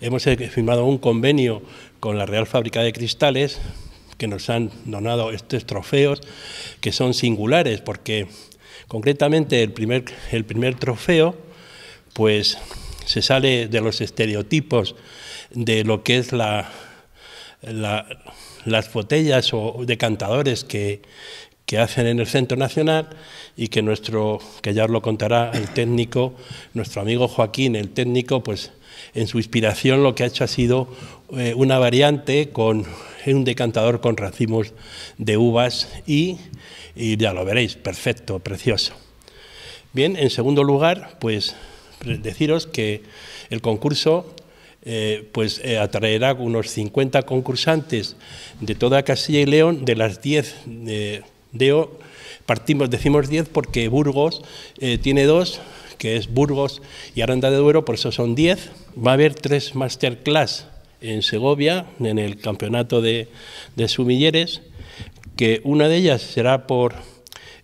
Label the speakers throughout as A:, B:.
A: Hemos eh, firmado un convenio con la Real Fábrica de Cristales que nos han donado estos trofeos que son singulares porque concretamente el primer, el primer trofeo pues se sale de los estereotipos de lo que es la, las botellas o decantadores que, que hacen en el Centro Nacional y que nuestro, que ya os lo contará el técnico, nuestro amigo Joaquín, el técnico, pues en su inspiración lo que ha hecho ha sido eh, una variante con un decantador con racimos de uvas y, ya lo veréis, perfecto, precioso. Bien, en segundo lugar, pues deciros que el concurso eh, pues eh, atraerá unos 50 concursantes de toda Castilla y León, de las 10 de de, partimos, decimos 10 porque Burgos tiene dos, que es Burgos y Aranda de Duero, por eso son 10. Va a haber tres masterclass en Segovia, en el campeonato de, sumilleres, que una de ellas será por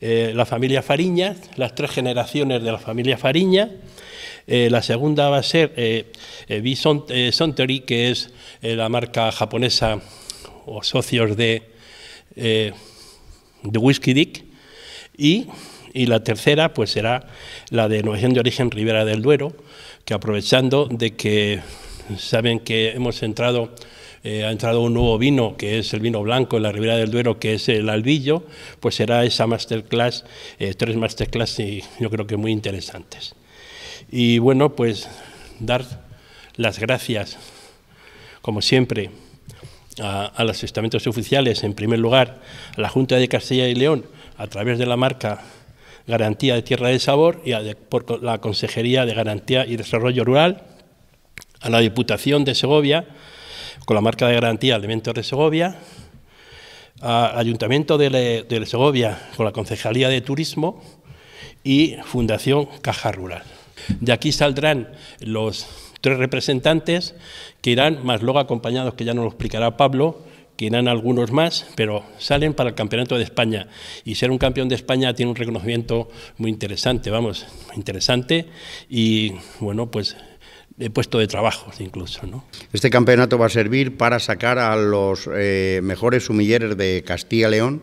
A: eh, la familia Fariña, las tres generaciones de la familia Fariña. Eh, la segunda va a ser eh, eh Bison que es la marca japonesa o socios de, de Whisky Dick. Y y la tercera pues será la de denominación de origen Ribera del Duero, que aprovechando de que saben que hemos entrado eh, ha entrado un nuevo vino, que es el vino blanco en la Ribera del Duero, que es el albillo, pues será esa masterclass, eh, tres masterclass y yo creo que muy interesantes. Y bueno, pues dar las gracias, como siempre, a, a los estamentos oficiales, en primer lugar, a la Junta de Castilla y León, a través de la marca Garantía de Tierra de Sabor y por la Consejería de Garantía y Desarrollo Rural, a la Diputación de Segovia, con la marca de garantía Alimentos de Segovia, al Ayuntamiento de, de Segovia con la Concejalía de Turismo y Fundación Caja Rural. De aquí saldrán los tres representantes que irán, más luego acompañados, que ya nos lo explicará Pablo, irán algunos más, pero salen para el Campeonato de España. Y ser un campeón de España tiene un reconocimiento muy interesante, vamos, interesante y bueno, pues de puesto de trabajo incluso.
B: Este campeonato va a servir para sacar a los eh, mejores humilleres de Castilla-León,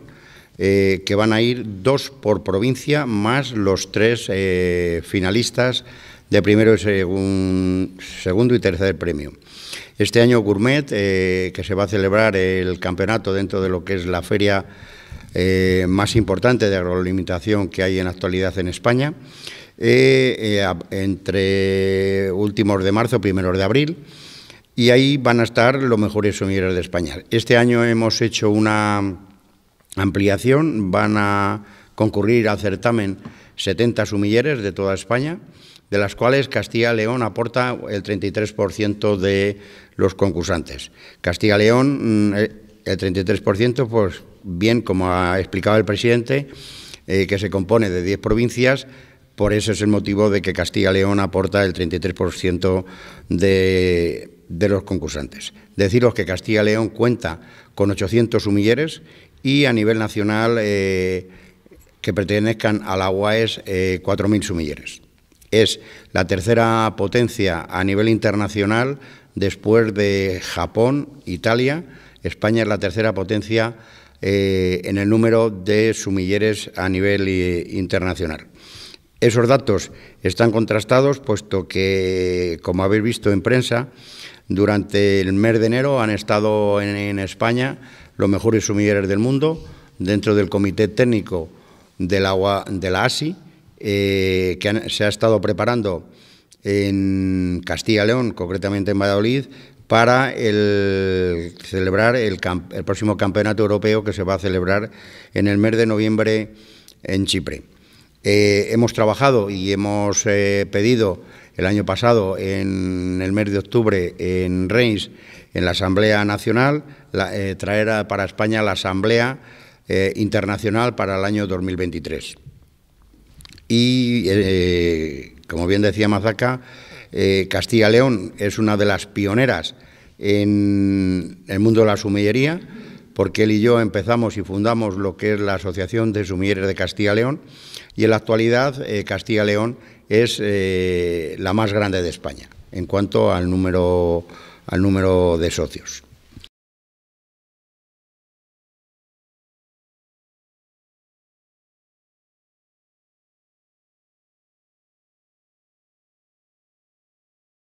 B: eh, que van a ir dos por provincia, más los tres eh, finalistas de primero, eh, segundo y tercer premio. Este año Gourmet, eh, que se va a celebrar el campeonato dentro de lo que es la feria eh, más importante de agroalimentación que hay en actualidad en España, entre últimos de marzo, primeros de abril, y ahí van a estar los mejores sumilleres de España. Este año hemos hecho una ampliación, van a concurrir al certamen 70 sumilleres de toda España de las cuales Castilla y León aporta el 33% de los concursantes. Castilla y León, mm, eh, el 33%, pues bien, como ha explicado el presidente, eh, que se compone de 10 provincias, por eso es el motivo de que Castilla y León aporta el 33% de, de los concursantes. Deciros que Castilla y León cuenta con 800 sumilleres y a nivel nacional eh, que pertenezcan a la e UAES 4.000 sumilleres. Es la tercera potencia a nivel internacional después de Japón, Italia. España es la tercera potencia eh, en el número de sumilleres a nivel eh, internacional. Esos datos están contrastados puesto que, como habéis visto en prensa, durante el mes de enero han estado en, España los mejores sumilleres del mundo dentro del Comité Técnico de la ASI eh, que se ha estado preparando en Castilla León, concretamente en Valladolid, para el, celebrar el, próximo campeonato europeo que se va a celebrar en el mes de noviembre en Chipre. Eh, hemos trabajado y hemos eh, pedido el año pasado, en el mes de octubre, en Reims, en la Asamblea Nacional, traer para España la Asamblea Internacional para el año 2023. Y, eh, eh, como bien decía Mazaca, eh, Castilla-León es una de las pioneras en el mundo de la sumillería, porque él y yo empezamos y fundamos lo que es la Asociación de Sumilleres de Castilla-León, y en la actualidad Castilla-León es la más grande de España en cuanto al número, al número de socios.